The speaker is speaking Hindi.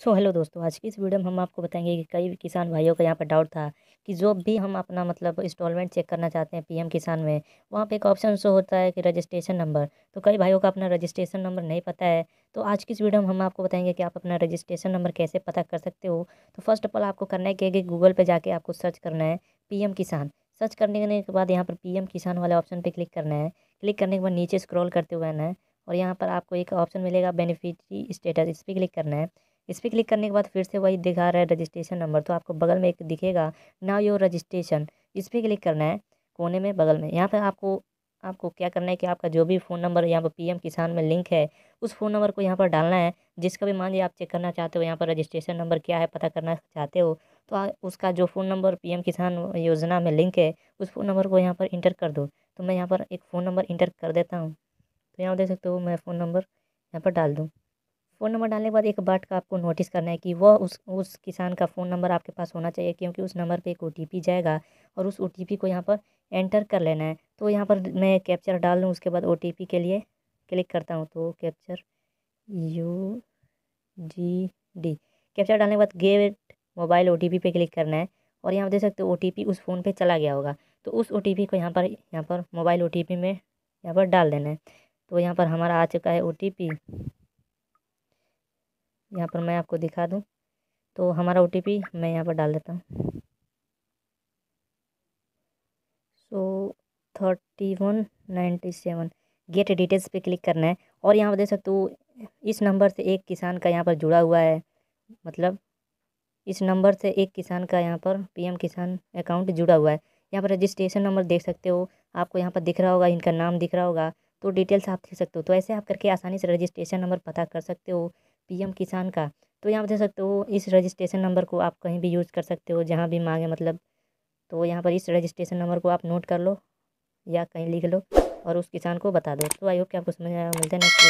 सो हेलो दोस्तों आज की इस वीडियो में हम आपको बताएंगे कि कई किसान भाइयों का यहाँ पर डाउट था कि जो भी हम अपना मतलब इंस्टॉलमेंट चेक करना चाहते हैं पीएम किसान में वहाँ पे एक ऑप्शन शो होता है कि रजिस्ट्रेशन नंबर तो कई भाइयों का अपना रजिस्ट्रेशन नंबर नहीं पता है तो आज की इस वीडियो में हम आपको बताएंगे कि आप अपना रजिस्ट्रेशन नंबर कैसे पता कर सकते हो तो फर्स्ट ऑफ ऑल आपको करना है कि गूगल पर जाके आपको सर्च करना है पी किसान सर्च करने के बाद यहाँ पर पी किसान वाले ऑप्शन पर क्लिक करना है क्लिक करने के बाद नीचे स्क्रॉल करते हुए आना है और यहाँ पर आपको एक ऑप्शन मिलेगा बेनिफिट स्टेटस इस पर क्लिक करना है इस पर क्लिक करने के बाद फिर से वही दिखा रहा है रजिस्ट्रेशन नंबर तो आपको बगल में एक दिखेगा नाउ योर रजिस्ट्रेशन इस पर क्लिक करना है कोने में बगल में यहाँ पर आपको आपको क्या करना है कि आपका जो भी फ़ोन नंबर यहाँ पर पीएम किसान में लिंक है उस फ़ोन नंबर को यहाँ पर डालना है जिसका भी मान लीजिए आप चेक करना चाहते हो यहाँ पर रजिस्ट्रेशन नंबर क्या है पता करना चाहते हो तो उसका जो फ़ोन नंबर पीएम किसान योजना में लिंक है उस फ़ोन नंबर को यहाँ पर इंटर कर दो तो मैं यहाँ पर एक फ़ोन नंबर इंटर कर देता हूँ तो यहाँ देख सकते हो मैं फ़ोन नंबर यहाँ पर डाल दूँ फ़ोन नंबर डालने के बाद एक बात का आपको नोटिस करना है कि वह उस उस किसान का फ़ोन नंबर आपके पास होना चाहिए क्योंकि उस नंबर पे एक ओ जाएगा और उस ओ को यहाँ पर एंटर कर लेना है तो यहाँ पर मैं कैप्चर डाल लूँ उसके बाद ओ के लिए क्लिक करता हूँ तो capture U G D capture डालने के बाद गेट मोबाइल ओ पे क्लिक करना है और यहाँ पर देख सकते हो ओ उस फ़ोन पर चला गया होगा तो उस ओ को यहाँ पर यहाँ पर मोबाइल ओ में यहाँ पर डाल देना है तो यहाँ पर हमारा आ चुका है ओ यहाँ पर मैं आपको दिखा दूँ तो हमारा ओ मैं यहाँ पर डाल देता हूँ so thirty one ninety seven get details पे क्लिक करना है और यहाँ पर देख सकते हो इस नंबर से एक किसान का यहाँ पर जुड़ा हुआ है मतलब इस नंबर से एक किसान का यहाँ पर पीएम किसान अकाउंट जुड़ा हुआ है यहाँ पर रजिस्ट्रेशन नंबर देख सकते हो आपको यहाँ पर दिख रहा होगा इनका नाम दिख रहा होगा तो डिटेल्स आप देख सकते हो तो ऐसे आप करके आसानी से रजिस्ट्रेशन नंबर पता कर सकते हो पीएम किसान का तो यहाँ पर देख सकते हो इस रजिस्ट्रेशन नंबर को आप कहीं भी यूज़ कर सकते हो जहाँ भी मांगे मतलब तो यहाँ पर इस रजिस्ट्रेशन नंबर को आप नोट कर लो या कहीं लिख लो और उस किसान को बता दो तो आई होप कि आपको समझ आया मिलते हैं